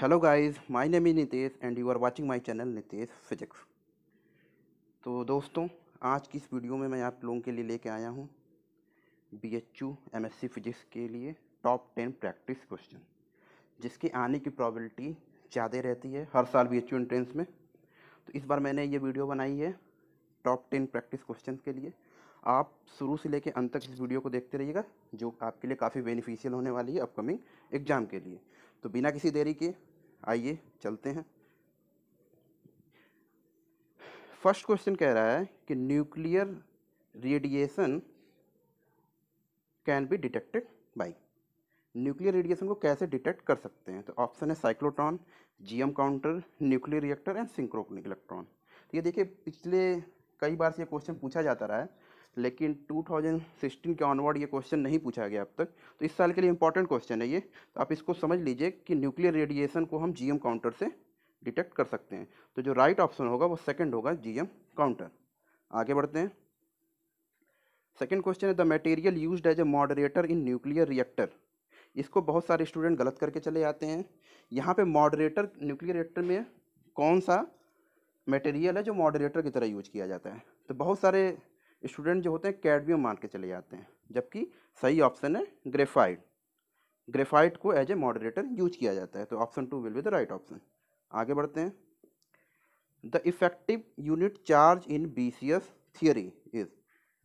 hello guys my name is Nitesh and you are watching my channel Nitesh physics तो दोस्तों आज की इस वीडियो में मैं आप लोगों के लिए लेके आया हूँ B H U M S C physics के लिए टॉप टेन प्रैक्टिस क्वेश्चन जिसके आने की प्रोबेबिलिटी ज़्यादा रहती है हर साल बी एच यू एंट्रेंस में तो इस बार मैंने ये वीडियो बनाई है टॉप टेन प्रैक्टिस क्वेश्चन के लिए आप शुरू से लेकर अंत तक इस वीडियो को देखते रहिएगा जो आपके लिए काफ़ी बेनिफिशियल होने वाली है अपकमिंग एग्ज़ाम के लिए तो बिना किसी देरी के आइए चलते हैं फर्स्ट क्वेश्चन कह रहा है कि nuclear radiation can be detected by nuclear radiation को कैसे डिटेक्ट कर सकते हैं तो ऑप्शन है cyclotron GM counter nuclear reactor and synchronic electron तो ये देखिए पिछले कई बार से ये क्वेश्चन पूछा जाता रहा है लेकिन 2016 के ऑनवर्ड ये क्वेश्चन नहीं पूछा गया अब तक तो इस साल के लिए इंपॉर्टेंट क्वेश्चन है ये तो आप इसको समझ लीजिए कि न्यूक्लियर रेडिएशन को हम जीएम काउंटर से डिटेक्ट कर सकते हैं तो जो राइट ऑप्शन होगा वो सेकेंड होगा जीएम काउंटर आगे बढ़ते हैं सेकेंड क्वेश्चन है the material use as a moderator in nuclear reactor इसको बहुत सारे स्टूडेंट गलत करके चले जाते हैं यहाँ पे मॉडरेटर न्यूक्लियर रिएक्टर में कौन सा मटेरियल है जो मॉडरेटर की तरह यूज किया जाता है तो बहुत सारे स्टूडेंट जो होते हैं कैडमियम मान के चले जाते हैं जबकि सही ऑप्शन है ग्रेफाइट ग्रेफाइट को एज ए मॉडरेटर यूज किया जाता है तो option two will be the right option आगे बढ़ते हैं the effective unit charge in B C S theory is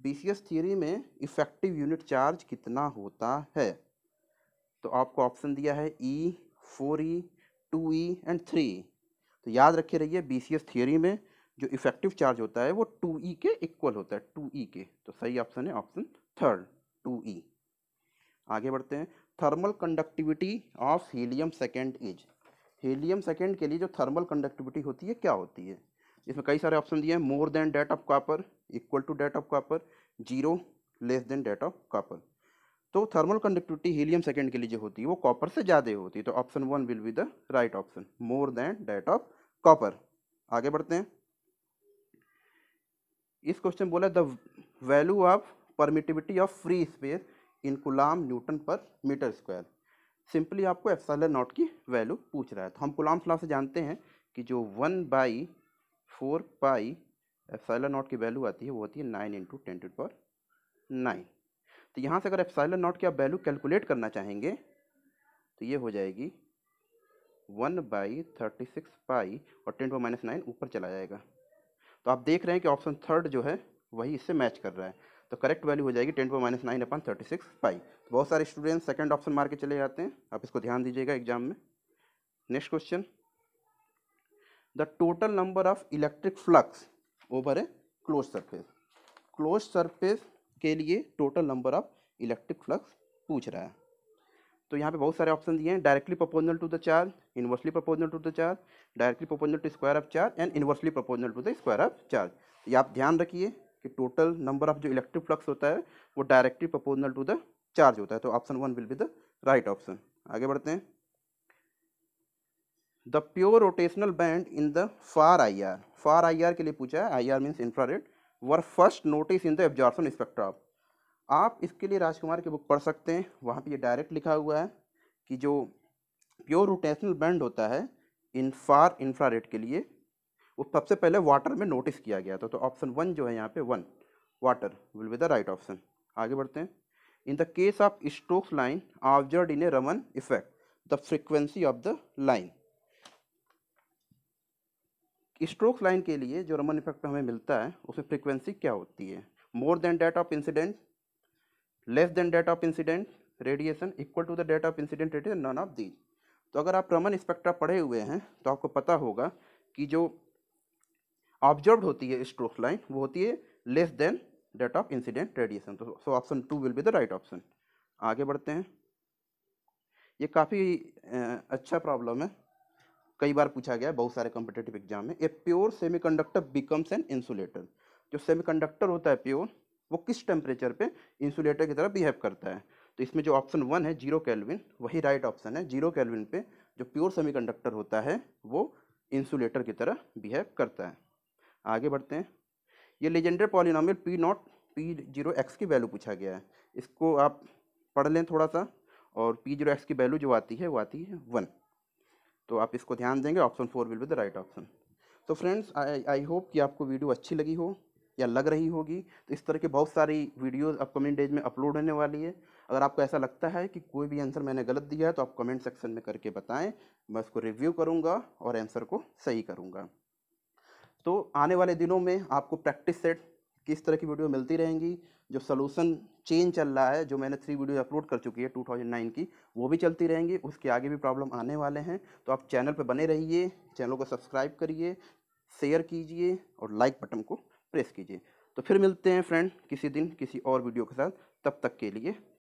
B C S theory में इफेक्टिव यूनिट चार्ज कितना होता है तो आपको ऑप्शन दिया है e four e two e and three तो याद रखे रहिए बी सी एस थियोरी में जो इफेक्टिव चार्ज होता है वो टू ई e के इक्वल होता है टू ई e के तो सही ऑप्शन है ऑप्शन थर्ड टू ई आगे बढ़ते हैं thermal conductivity of helium second is helium second के लिए जो थर्मल कंडक्टिविटी होती है क्या होती है इसमें कई सारे ऑप्शन दिए हैं more than that of copper equal to that of copper zero less than that of copper तो थर्मल कंडक्टिविटी हीलियम सेकेंड के लिए जो होती है वो कॉपर से ज़्यादा होती है तो option one will be the right option more than that of copper आगे बढ़ते हैं इस क्वेश्चन बोला the value of permittivity of free space in coulomb newton per metre square simply आपको एफसाला नॉट की वैल्यू पूछ रहा है तो हम गुलाम सलाह से जानते हैं कि जो one by four pi epsilon naught की वैल्यू आती है वो होती है nine into ten to power nine तो यहाँ से अगर एफसाइला नॉट की आप वैल्यू कैलकुलेट करना चाहेंगे तो ये हो जाएगी one by thirty six pi और टेन टू माइनस नाइन ऊपर चला जाएगा तो आप देख रहे हैं कि ऑप्शन थर्ड जो है वही इससे मैच कर रहा है तो करेक्ट वैल्यू हो जाएगी टेन पर माइनस नाइन अपन थर्टी सिक्स पाई तो बहुत सारे स्टूडेंट सेकंड ऑप्शन मार के चले जाते हैं आप इसको ध्यान दीजिएगा एग्जाम में next question the total number of electric flux over a close surface close surface के लिए total number of electric flux पूछ रहा है तो यहाँ पे बहुत सारे ऑप्शन दिए हैं directly proportional to the charge inversely proportional to the charge directly proportional to square of charge and inversely proportional to the square of charge ये आप ध्यान रखिए कि टोटल नंबर ऑफ जो इलेक्ट्रिक फ्लक्स होता है वो directly proportional to the charge होता है तो option one will be the right option आगे बढ़ते हैं the pure rotational band in the far I R far I R के लिए पूछा है I R means infrared were first notice in the absorption spectra of आप इसके लिए राजकुमार की बुक पढ़ सकते हैं वहाँ पे ये डायरेक्ट लिखा हुआ है कि जो प्योर रोटेशनल बैंड होता है इन फार इंफ्रारेड के लिए वो सबसे पहले वाटर में नोटिस किया गया था तो ऑप्शन वन जो है यहाँ पे one water will be the right option आगे बढ़ते हैं in the case of Stokes line observed in a Raman effect the frequency of the line Stokes line के लिए जो रमन इफेक्ट हमें मिलता है उसमें फ्रिक्वेंसी क्या होती है more than that of incident less than that of incident radiation equal to the that of incident radiation none of these तो अगर आप रमन स्पेक्ट्रा पढ़े हुए हैं तो आपको पता होगा कि जो ऑब्जर्व होती है स्ट्रोक लाइन वो होती है less than that of incident radiation तो so option two will be the right option आगे बढ़ते हैं ये काफ़ी अच्छा प्रॉब्लम है कई बार पूछा गया है बहुत सारे कॉम्पिटेटिव एग्जाम में a pure conductor becomes an insulator जो कंडक्टर होता है प्योर वो किस टेम्परेचर पे इंसुलेटर की तरह बिहेव करता है तो इसमें जो ऑप्शन वन है जीरो कैलविन वही राइट ऑप्शन है जीरो कैलविन पे जो प्योर सेमीकंडक्टर होता है वो इंसुलेटर की तरह बिहेव करता है आगे बढ़ते हैं ये Legendre polynomial P naught P zero x की वैल्यू पूछा गया है इसको आप पढ़ लें थोड़ा सा और पी जीरो एक्स की वैल्यू जो आती है वो आती है वन तो आप इसको ध्यान देंगे option four will be the right option तो फ्रेंड्स आई आई होप कि आपको वीडियो अच्छी लगी हो या लग रही होगी तो इस तरह के बहुत सारी वीडियोज़ अपकमिंग डेज में अपलोड होने वाली है अगर आपको ऐसा लगता है कि कोई भी आंसर मैंने गलत दिया है तो आप कमेंट सेक्शन में करके बताएं मैं उसको रिव्यू करूँगा और आंसर को सही करूँगा तो आने वाले दिनों में आपको प्रैक्टिस सेट किस तरह की वीडियो मिलती रहेंगी जो सोलूसन चेंज चल रहा है जो मैंने थ्री वीडियो अपलोड कर चुकी है 2009 की वो भी चलती रहेंगी उसके आगे भी प्रॉब्लम आने वाले हैं तो आप चैनल पर बने रहिए चैनल को सब्सक्राइब करिए शेयर कीजिए और लाइक बटन को प्रेस कीजिए तो फिर मिलते हैं फ्रेंड किसी दिन किसी और वीडियो के साथ तब तक के लिए